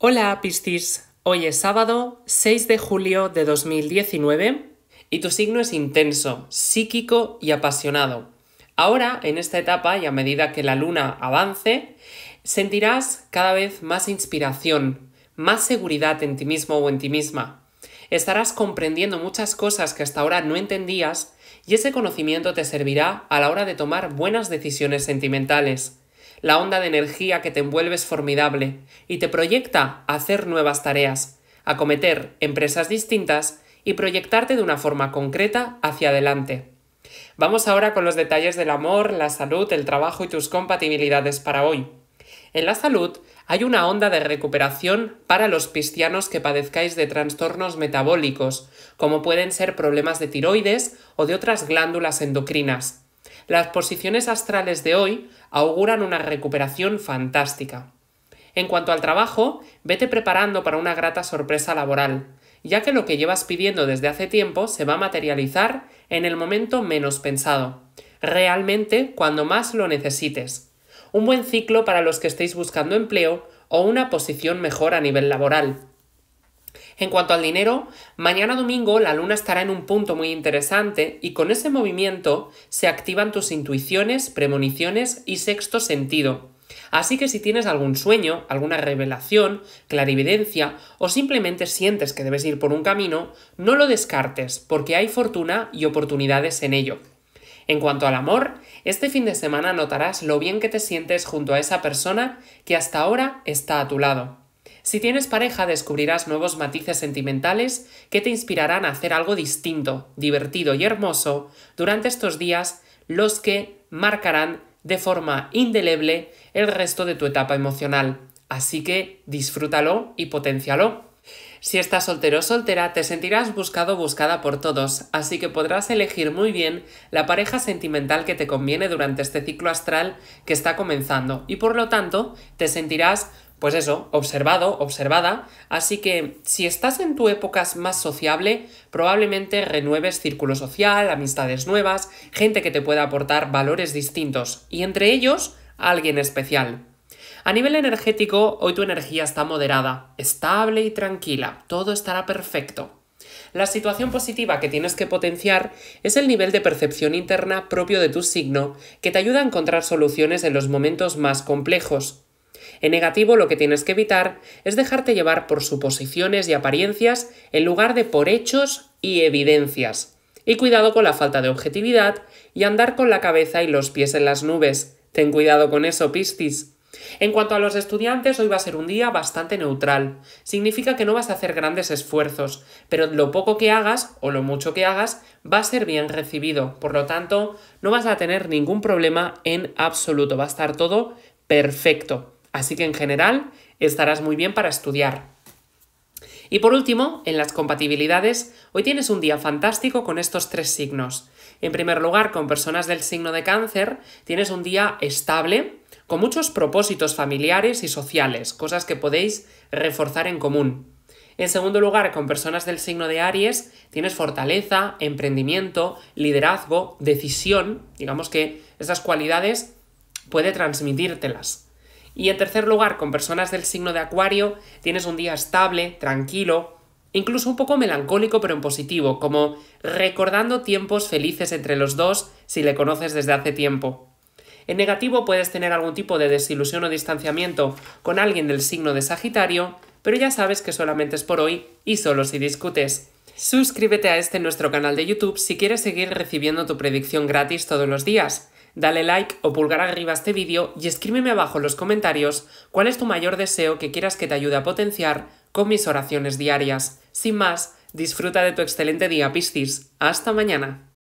Hola Piscis, hoy es sábado 6 de julio de 2019 y tu signo es intenso, psíquico y apasionado. Ahora, en esta etapa y a medida que la luna avance, sentirás cada vez más inspiración, más seguridad en ti mismo o en ti misma. Estarás comprendiendo muchas cosas que hasta ahora no entendías y ese conocimiento te servirá a la hora de tomar buenas decisiones sentimentales. La onda de energía que te envuelve es formidable y te proyecta a hacer nuevas tareas, acometer empresas distintas y proyectarte de una forma concreta hacia adelante. Vamos ahora con los detalles del amor, la salud, el trabajo y tus compatibilidades para hoy. En la salud hay una onda de recuperación para los piscianos que padezcáis de trastornos metabólicos, como pueden ser problemas de tiroides o de otras glándulas endocrinas. Las posiciones astrales de hoy auguran una recuperación fantástica. En cuanto al trabajo, vete preparando para una grata sorpresa laboral, ya que lo que llevas pidiendo desde hace tiempo se va a materializar en el momento menos pensado, realmente cuando más lo necesites. Un buen ciclo para los que estéis buscando empleo o una posición mejor a nivel laboral. En cuanto al dinero, mañana domingo la luna estará en un punto muy interesante y con ese movimiento se activan tus intuiciones, premoniciones y sexto sentido. Así que si tienes algún sueño, alguna revelación, clarividencia o simplemente sientes que debes ir por un camino, no lo descartes porque hay fortuna y oportunidades en ello. En cuanto al amor, este fin de semana notarás lo bien que te sientes junto a esa persona que hasta ahora está a tu lado. Si tienes pareja descubrirás nuevos matices sentimentales que te inspirarán a hacer algo distinto, divertido y hermoso durante estos días, los que marcarán de forma indeleble el resto de tu etapa emocional. Así que disfrútalo y potencialo. Si estás soltero o soltera, te sentirás buscado o buscada por todos, así que podrás elegir muy bien la pareja sentimental que te conviene durante este ciclo astral que está comenzando y por lo tanto te sentirás pues eso, observado, observada, así que si estás en tu época más sociable, probablemente renueves círculo social, amistades nuevas, gente que te pueda aportar valores distintos y entre ellos alguien especial. A nivel energético, hoy tu energía está moderada, estable y tranquila, todo estará perfecto. La situación positiva que tienes que potenciar es el nivel de percepción interna propio de tu signo, que te ayuda a encontrar soluciones en los momentos más complejos. En negativo, lo que tienes que evitar es dejarte llevar por suposiciones y apariencias en lugar de por hechos y evidencias. Y cuidado con la falta de objetividad y andar con la cabeza y los pies en las nubes. Ten cuidado con eso, pistis. En cuanto a los estudiantes, hoy va a ser un día bastante neutral. Significa que no vas a hacer grandes esfuerzos, pero lo poco que hagas o lo mucho que hagas va a ser bien recibido. Por lo tanto, no vas a tener ningún problema en absoluto. Va a estar todo perfecto. Así que en general estarás muy bien para estudiar. Y por último, en las compatibilidades, hoy tienes un día fantástico con estos tres signos. En primer lugar, con personas del signo de cáncer, tienes un día estable, con muchos propósitos familiares y sociales, cosas que podéis reforzar en común. En segundo lugar, con personas del signo de Aries, tienes fortaleza, emprendimiento, liderazgo, decisión, digamos que esas cualidades puede transmitírtelas. Y en tercer lugar, con personas del signo de Acuario, tienes un día estable, tranquilo, incluso un poco melancólico pero en positivo, como recordando tiempos felices entre los dos si le conoces desde hace tiempo. En negativo puedes tener algún tipo de desilusión o distanciamiento con alguien del signo de Sagitario, pero ya sabes que solamente es por hoy y solo si discutes. Suscríbete a este nuestro canal de YouTube si quieres seguir recibiendo tu predicción gratis todos los días. Dale like o pulgar arriba a este vídeo y escríbeme abajo en los comentarios cuál es tu mayor deseo que quieras que te ayude a potenciar con mis oraciones diarias. Sin más, disfruta de tu excelente día, Piscis. Hasta mañana.